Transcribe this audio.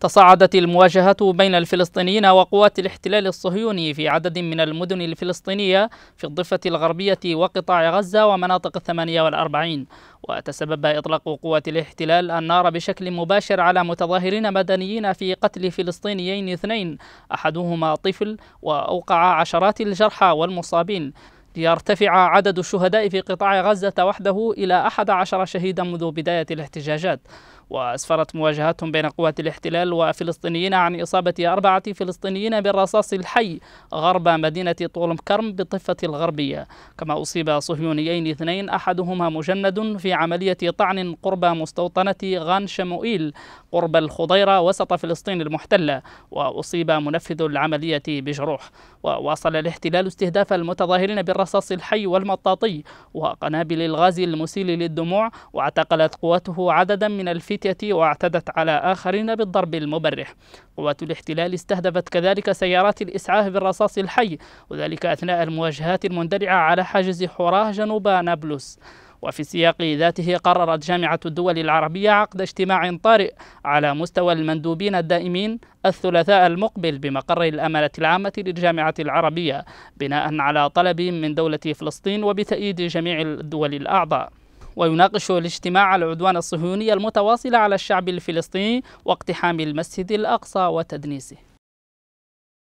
تصاعدت المواجهة بين الفلسطينيين وقوات الاحتلال الصهيوني في عدد من المدن الفلسطينية في الضفة الغربية وقطاع غزة ومناطق الثمانية والأربعين وتسبب إطلاق قوات الاحتلال النار بشكل مباشر على متظاهرين مدنيين في قتل فلسطينيين اثنين أحدهما طفل وأوقع عشرات الجرحى والمصابين ليرتفع عدد الشهداء في قطاع غزة وحده إلى 11 شهيدا منذ بداية الاحتجاجات وأسفرت مواجهاتهم بين قوات الاحتلال وفلسطينيين عن إصابة أربعة فلسطينيين بالرصاص الحي غرب مدينة طولم كرم بالضفة الغربية كما أصيب صهيونيين اثنين أحدهما مجند في عملية طعن قرب مستوطنة غان شموئيل قرب الخضيرة وسط فلسطين المحتلة وأصيب منفذ العملية بجروح وواصل الاحتلال استهداف المتظاهرين بالرصاص الحي والمطاطي وقنابل الغاز المسيل للدموع واعتقلت قواته عددا من الفتن الفتية واعتدت على آخرين بالضرب المبرح قوات الاحتلال استهدفت كذلك سيارات الإسعاف بالرصاص الحي وذلك أثناء المواجهات المندلعة على حاجز حوراه جنوب نابلس وفي السياق ذاته قررت جامعة الدول العربية عقد اجتماع طارئ على مستوى المندوبين الدائمين الثلاثاء المقبل بمقر الأمانة العامة للجامعة العربية بناء على طلب من دولة فلسطين وبتأييد جميع الدول الأعضاء ويناقش الاجتماع العدوان الصهيوني المتواصل على الشعب الفلسطيني واقتحام المسجد الأقصى وتدنيسه